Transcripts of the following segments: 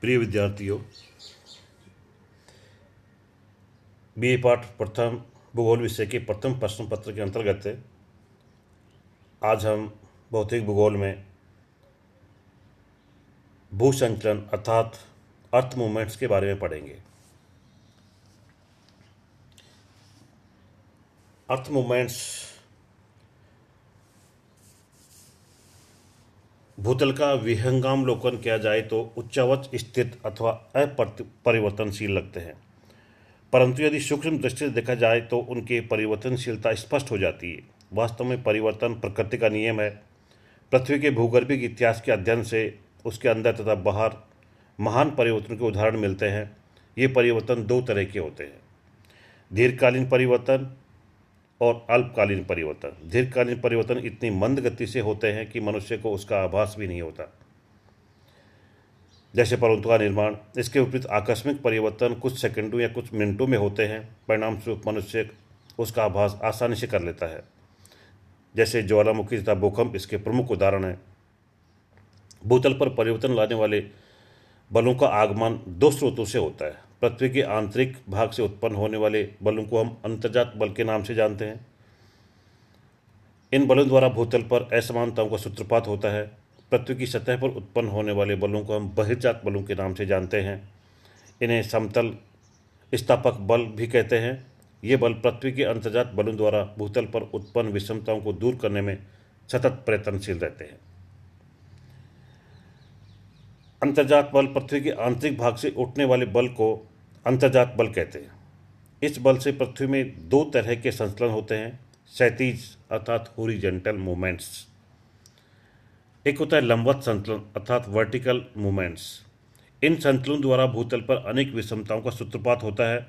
प्रिय विद्यार्थियों बी पाठ प्रथम भूगोल विषय के प्रथम प्रश्न पत्र के अंतर्गत आज हम भौतिक भूगोल में भू संचलन अर्थात अर्थ मूवमेंट्स के बारे में पढ़ेंगे अर्थ मूवमेंट्स भूतल का विहंगाम लोकन किया जाए तो उच्चावच स्थित अथवा अपरिवर्तनशील लगते हैं परंतु यदि सूक्ष्म दृष्टि से देखा जाए तो उनकी परिवर्तनशीलता स्पष्ट हो जाती है वास्तव में परिवर्तन प्रकृति का नियम है पृथ्वी के भूगर्भिक इतिहास के अध्ययन से उसके अंदर तथा बाहर महान परिवर्तन के उदाहरण मिलते हैं ये परिवर्तन दो तरह के होते हैं दीर्घकालीन परिवर्तन और अल्पकालीन परिवर्तन दीर्घकालीन परिवर्तन इतनी मंद गति से होते हैं कि मनुष्य को उसका आभास भी नहीं होता जैसे परंतु का निर्माण इसके विपरीत आकस्मिक परिवर्तन कुछ सेकंडों या कुछ मिनटों में होते हैं परिणाम स्वरूप मनुष्य उसका आभास आसानी से कर लेता है जैसे ज्वालामुखी तथा भूकंप इसके प्रमुख उदाहरण हैं भूतल पर परिवर्तन लाने वाले बलों का आगमन दो स्रोतों से होता है पृथ्वी के आंतरिक भाग से उत्पन्न होने वाले बलों को हम अंतर्जात बल के नाम से जानते हैं इन बलों द्वारा भूतल पर असमानताओं का सूत्रपात होता है पृथ्वी की सतह पर उत्पन्न होने वाले बलों को हम बहिर्जात बलों के नाम से जानते हैं इन्हें समतल स्थापक बल भी कहते हैं ये बल पृथ्वी के अंतर्जात बलों द्वारा भूतल पर उत्पन्न विषमताओं को दूर करने में सतत प्रयत्नशील रहते हैं अंतर्जात बल पृथ्वी के आंतरिक भाग से उठने वाले बल को अंतर्जात बल कहते हैं इस बल से पृथ्वी में दो तरह के संचलन होते हैं सैतीज अर्थात होरिजेंटल मूवमेंट्स एक होता है लंबवत संतुलन अर्थात वर्टिकल मूवमेंट्स इन संतुलन द्वारा भूतल पर अनेक विषमताओं का सूत्रपात होता है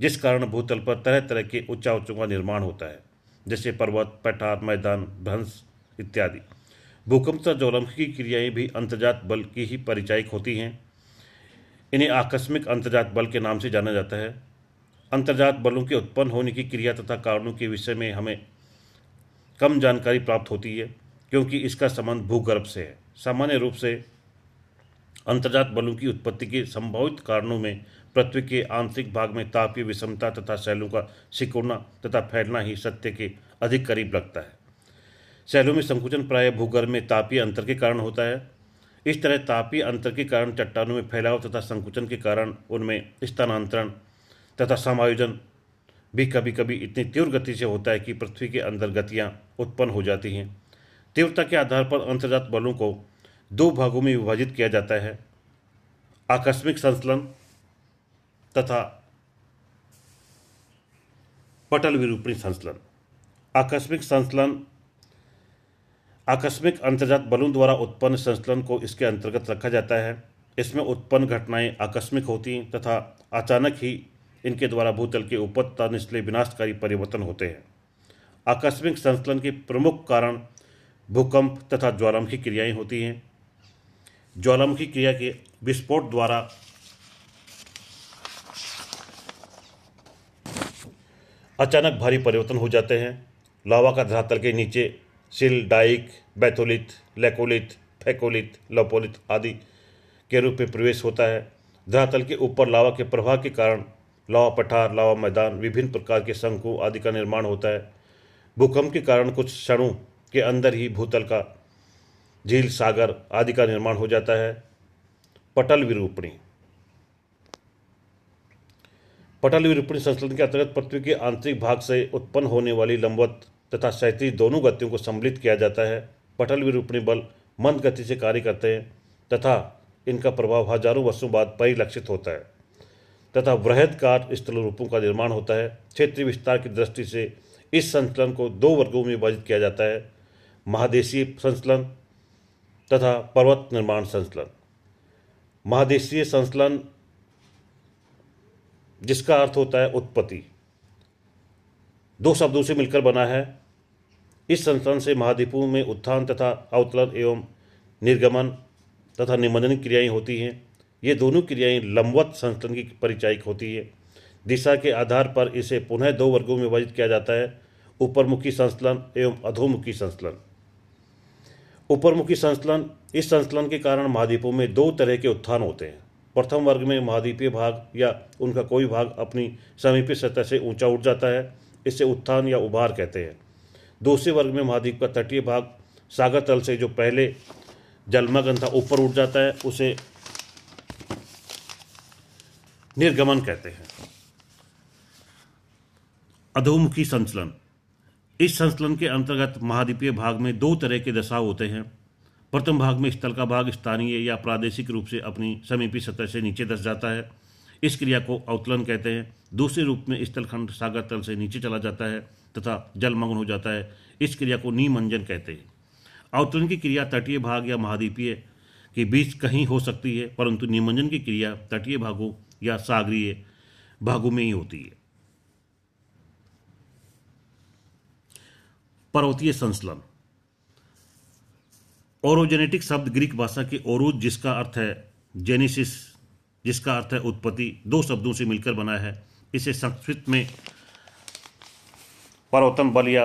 जिस कारण भूतल पर तरह तरह के उच्चाउचों का निर्माण होता है जैसे पर्वत पठार मैदान भ्रंश इत्यादि भूकंप तथा ज्वालामुखी क्रियाएं भी अंतर्जात बल की ही परिचायक होती हैं इन्हें आकस्मिक अंतर्जात बल के नाम से जाना जाता है अंतर्जात बलों के उत्पन्न होने की क्रिया तथा कारणों के विषय में हमें कम जानकारी प्राप्त होती है क्योंकि इसका संबंध भूगर्भ से है सामान्य रूप से अंतर्जात बलों की उत्पत्ति के संभावित कारणों में पृथ्वी के आंतरिक भाग में तापीय विषमता तथा शैलों का सिकुड़ना तथा फैलना ही सत्य के अधिक करीब लगता है शहरों में संकुचन प्राय भूगर्भ में तापीय अंतर के कारण होता है इस तरह तापीय अंतर के कारण चट्टानों में फैलाव तथा संकुचन के कारण उनमें स्थानांतरण तथा समायोजन भी कभी कभी इतनी तीव्र गति से होता है कि पृथ्वी के अंदर गतियाँ उत्पन्न हो जाती हैं तीव्रता के आधार पर अंतर्जात बलों को दो भागों में विभाजित किया जाता है आकस्मिक संचलन तथा पटल विरूपणी संचलन आकस्मिक संचलन आकस्मिक अंतर्जात बलों द्वारा उत्पन्न संस्लन को इसके अंतर्गत रखा जाता है इसमें उत्पन्न घटनाएं आकस्मिक होती तथा अचानक ही इनके द्वारा भूतल के ऊपर तथा निचले विनाशकारी परिवर्तन होते हैं आकस्मिक संचलन के प्रमुख कारण भूकंप तथा ज्वालामुखी क्रियाएं होती हैं ज्वालामुखी क्रिया के विस्फोट द्वारा अचानक भारी परिवर्तन हो जाते हैं लावा का धरातल के नीचे सिल डाइक बैतोलित लेकोलित फैकोलित लोपोलित आदि के रूप में प्रवेश होता है धरातल के ऊपर लावा के प्रवाह के कारण लावा पठार लावा मैदान विभिन्न प्रकार के शंकु आदि का निर्माण होता है भूकंप के कारण कुछ क्षणों के अंदर ही भूतल का झील सागर आदि का निर्माण हो जाता है पटल विरूपणी पटल विरूपणी संस्कृत के अंतर्गत पृथ्वी के आंतरिक भाग से उत्पन्न होने वाली लंबवत तथा सैंतीस दोनों गतियों को सम्मिलित किया जाता है पटल विरूपणी बल मंद गति से कार्य करते हैं तथा इनका प्रभाव हजारों वर्षों बाद परिलक्षित होता है तथा वृहदकार स्थल रूपों का निर्माण होता है क्षेत्रीय विस्तार की दृष्टि से इस संचलन को दो वर्गों में विभाजित किया जाता है महादेशीय संचलन तथा पर्वत निर्माण संचलन महादेशीय संचलन जिसका अर्थ होता है उत्पत्ति दो शब्दों से मिलकर बना है इस संस्थान से महाद्वीपों में उत्थान तथा अवतलन एवं निर्गमन तथा निमंजन क्रियाएं होती हैं ये दोनों क्रियाएं लंबवत संस्थान की परिचायिक होती है दिशा के आधार पर इसे पुनः दो वर्गों में विभाजित किया जाता है ऊपरमुखी संस्थलन एवं अधोमुखी संस्लन ऊपरमुखी संस्थलन इस संस्थलन के कारण महाद्वीपों में दो तरह के उत्थान होते हैं प्रथम वर्ग में महाद्वीपीय भाग या उनका कोई भाग अपनी समीपित सतह से ऊंचा उठ जाता है इसे उत्थान या उभार कहते हैं दूसरे वर्ग में महाद्वीप का तटीय भाग सागर तल से जो पहले जलमग्न था ऊपर उठ जाता है उसे निर्गमन कहते हैं अधोमुखी संचलन इस संचलन के अंतर्गत महाद्वीपीय भाग में दो तरह के दशाव होते हैं प्रथम भाग में स्थल का भाग स्थानीय या प्रादेशिक रूप से अपनी समीपी सतह से नीचे दस जाता है इस क्रिया को अवतलन कहते हैं दूसरे रूप में स्थलखंड सागर तल से नीचे चला जाता है तथा जलमग्न हो जाता है इस क्रिया को नीमंजन कहते हैं अवतरण की क्रिया तटीय भाग या महाद्वीपीय के बीच कहीं हो सकती है परंतु निमंजन की क्रिया तटीय भागों या सागरीय भागों में ही होती है पर्वतीय संस्लन ओरोजेनेटिक शब्द ग्रीक भाषा के ओरोज जिसका अर्थ है जेनेसिस जिसका अर्थ है उत्पत्ति दो शब्दों से मिलकर बना है इसे संस्कृत में पर्वतन बल या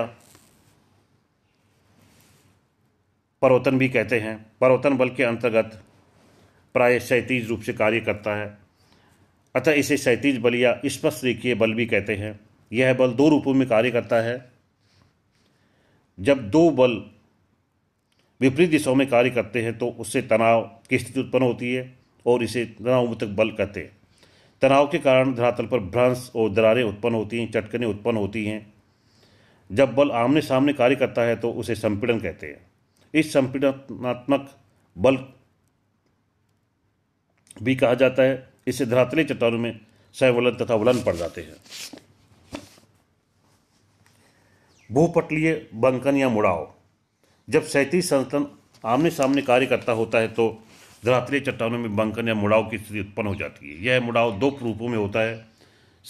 भी कहते हैं परोतन बल के अंतर्गत प्राय शैतीज रूप से कार्य करता है अतः इसे शैतीज बल या स्पष्ट रेखीय बल भी कहते हैं यह बल दो रूपों में कार्य करता है जब दो बल विपरीत दिशाओं में कार्य करते हैं तो उससे तनाव की स्थिति उत्पन्न होती है और इसे तनाव तक बल कहते हैं तनाव के कारण धरातल पर भ्रंश और दरारें उत्पन्न होती हैं चटकने उत्पन्न होती हैं जब बल आमने सामने कार्य करता है तो उसे संपीड़न कहते हैं इस संपीड़नात्मक बल भी कहा जाता है इससे धरातली चट्टानों में सहवलन तथा वलन पड़ जाते हैं भूपटलीय बंकन या मुड़ाव जब सैतीय संतन आमने सामने कार्य करता होता है तो धरातलीय चट्टानों में बंकन या मुड़ाव की स्थिति उत्पन्न हो जाती है यह मुड़ाव दो रूपों में होता है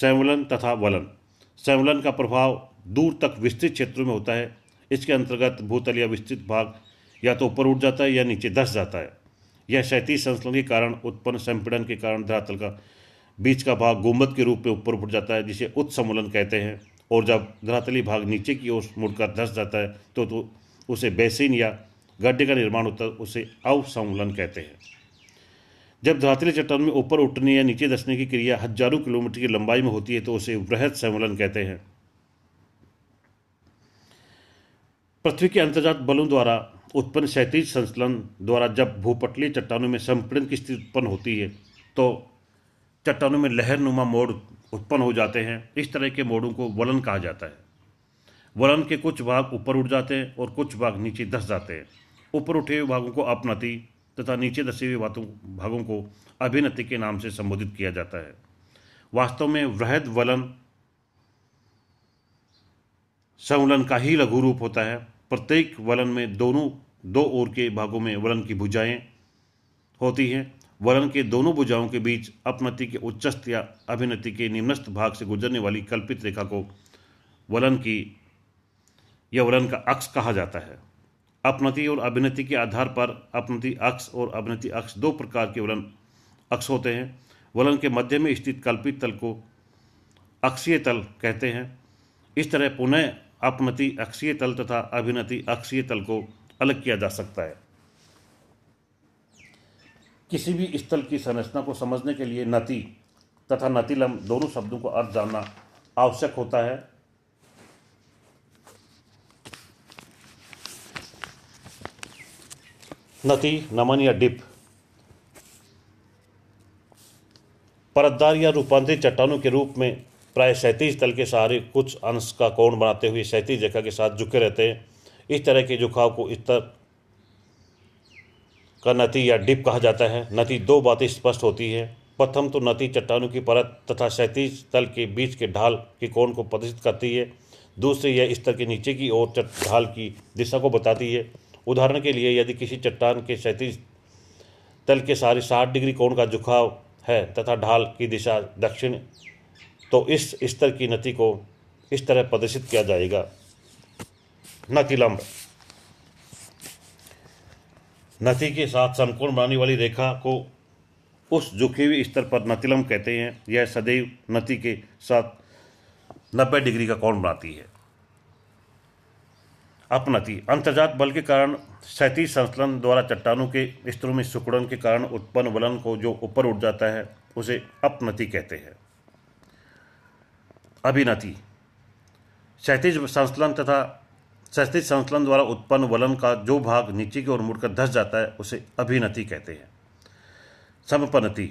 संवलन तथा वलन संवलन का प्रभाव दूर तक विस्तृत क्षेत्रों में होता है इसके अंतर्गत भूतल या विस्तृत भाग या तो ऊपर उठ जाता है या नीचे धस जाता है यह क्षैतिज संस्लन के कारण उत्पन्न संपीड़न के कारण धरातल का बीच का भाग गुम्बद के रूप में ऊपर उठ जाता है जिसे उत्समूलन कहते हैं और जब धरातली भाग नीचे की ओर मुड़कर धस जाता है तो, तो उसे बेसिन या गड्ढे का निर्माण होता है उसे अवसमूलन कहते हैं जब धरातली चट्टान में ऊपर उठने या नीचे धसने की क्रिया हजारों किलोमीटर की लंबाई में होती है तो उसे वृहद समूलन कहते हैं पृथ्वी के अंतर्जात बलों द्वारा उत्पन्न क्षैतिज संचलन द्वारा जब भूपटलीय चट्टानों में संपीड़न की स्थिति उत्पन्न होती है तो चट्टानों में लहर नुमा मोड़ उत्पन्न हो जाते हैं इस तरह के मोड़ों को वलन कहा जाता है वलन के कुछ भाग ऊपर उठ जाते हैं और कुछ भाग नीचे धस जाते हैं ऊपर उठे हुए भागों को अपनति तथा नीचे दसे हुए भागों को अभिनति के नाम से संबोधित किया जाता है वास्तव में वृहद वलन संवलन का ही लघु रूप होता है प्रत्येक वलन में दोनों दो ओर के भागों में वलन की भुजाएं होती हैं वलन के दोनों भुजाओं के बीच अपनति के उच्चस्थ या अभिनति के निम्नस्थ भाग से गुजरने वाली कल्पित रेखा को वलन की या वलन का अक्ष कहा जाता है अपनति और अभिनति के आधार पर अपनति अक्ष और अभिनति अक्ष दो प्रकार के वलन अक्ष होते हैं वलन के मध्य में स्थित कल्पित तल को अक्षीय तल कहते हैं इस तरह पुनः अपनति अक्षीय तल तथा अभिनति अक्षीय तल को अलग किया जा सकता है किसी भी स्थल की संरचना को समझने के लिए नति तथा नतिलम दोनों शब्दों को अर्थ जानना आवश्यक होता है नति नमन या डिप परतदार या रूपांतरित चट्टानों के रूप में प्राय सैतीज तल के सहारे कुछ अंश का कोण बनाते हुए सैतीज रेखा के साथ झुके रहते हैं इस तरह के झुकाव को स्तर का नती या डिप कहा जाता है नती दो बातें स्पष्ट होती है प्रथम तो नती चट्टानों की परत तथा सैतीज तल के बीच के ढाल के कोण को प्रदर्शित करती है दूसरी यह स्तर के नीचे की ओर ढाल की दिशा को बताती है उदाहरण के लिए यदि किसी चट्टान के क्षैतिज तल के सहारे साठ डिग्री कोण का झुकाव है तथा ढाल की दिशा दक्षिण तो इस स्तर की नति को इस तरह प्रदर्शित किया जाएगा नतिलंब नति के साथ समकोण बनाने वाली रेखा को उस झुकी हुई स्तर पर नतिलंब कहते हैं यह सदैव नति के साथ 90 डिग्री का कोण बनाती है अपनति अंतर्जात बल के कारण सैती संचलन द्वारा चट्टानों के स्तरों में सुकुड़न के कारण उत्पन्न वलन को जो ऊपर उठ जाता है उसे अपनति कहते हैं अभिनति क्षतिज संस्कलन तथा क्षतिज संस्कलन द्वारा उत्पन्न वलन का जो भाग नीचे की ओर मुड़कर धस जाता है उसे अभिनति कहते हैं समपनति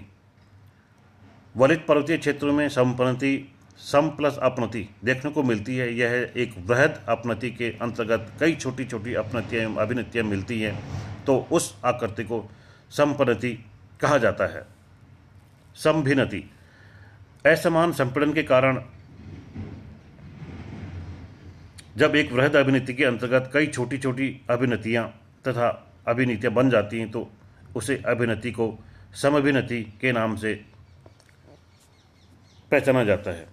वलित पर्वतीय क्षेत्रों में समपनति सम प्लस अपनति देखने को मिलती है यह एक वृहद अपनति के अंतर्गत कई छोटी छोटी अपनतियाँ एवं अभिनतियाँ मिलती हैं तो उस आकृति को समपनति कहा जाता है समभिनति असमान संपीड़न के कारण जब एक वृहद अभिनेत्री के अंतर्गत कई छोटी छोटी अभिनतियाँ तथा अभिनीतियाँ बन जाती हैं तो उसे अभिनती को समभिनति के नाम से पहचाना जाता है